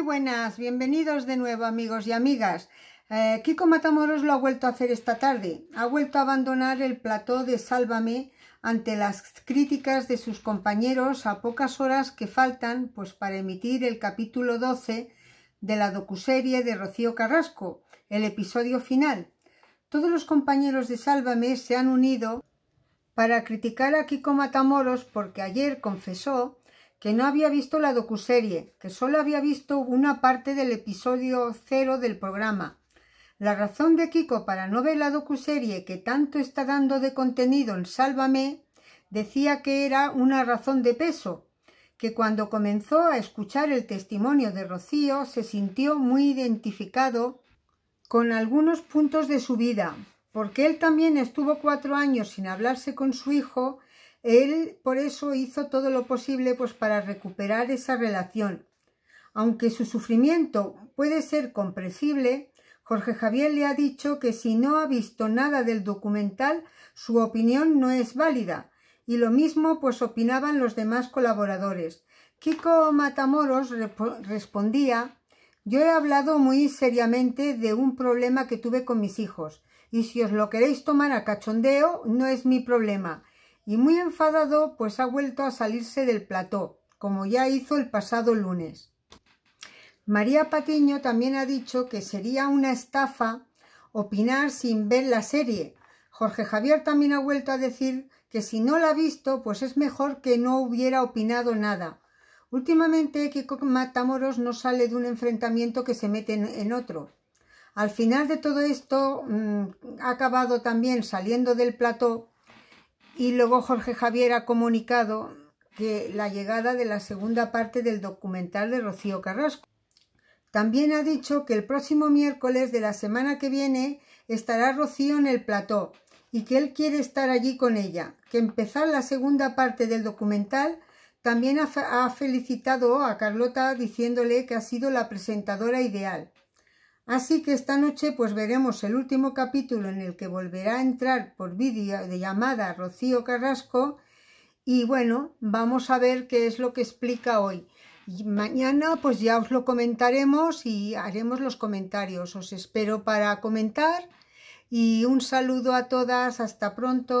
Muy buenas, bienvenidos de nuevo amigos y amigas. Eh, Kiko Matamoros lo ha vuelto a hacer esta tarde. Ha vuelto a abandonar el plató de Sálvame ante las críticas de sus compañeros a pocas horas que faltan pues para emitir el capítulo 12 de la docuserie de Rocío Carrasco, el episodio final. Todos los compañeros de Sálvame se han unido para criticar a Kiko Matamoros porque ayer confesó que no había visto la docuserie, que solo había visto una parte del episodio cero del programa. La razón de Kiko para no ver la docuserie que tanto está dando de contenido en Sálvame decía que era una razón de peso, que cuando comenzó a escuchar el testimonio de Rocío se sintió muy identificado con algunos puntos de su vida, porque él también estuvo cuatro años sin hablarse con su hijo él por eso hizo todo lo posible pues, para recuperar esa relación. Aunque su sufrimiento puede ser comprensible, Jorge Javier le ha dicho que si no ha visto nada del documental, su opinión no es válida. Y lo mismo pues opinaban los demás colaboradores. Kiko Matamoros respondía Yo he hablado muy seriamente de un problema que tuve con mis hijos, y si os lo queréis tomar a cachondeo, no es mi problema y muy enfadado pues ha vuelto a salirse del plató, como ya hizo el pasado lunes. María Patiño también ha dicho que sería una estafa opinar sin ver la serie. Jorge Javier también ha vuelto a decir que si no la ha visto, pues es mejor que no hubiera opinado nada. Últimamente Kiko Matamoros no sale de un enfrentamiento que se mete en otro. Al final de todo esto mm, ha acabado también saliendo del plató y luego Jorge Javier ha comunicado que la llegada de la segunda parte del documental de Rocío Carrasco. También ha dicho que el próximo miércoles de la semana que viene estará Rocío en el plató y que él quiere estar allí con ella, que empezar la segunda parte del documental también ha, felicitado a Carlota diciéndole que ha sido la presentadora ideal. Así que esta noche pues veremos el último capítulo en el que volverá a entrar por vídeo de llamada Rocío Carrasco y bueno, vamos a ver qué es lo que explica hoy. mañana pues ya os lo comentaremos y haremos los comentarios. Os espero para comentar y un saludo a todas. Hasta pronto.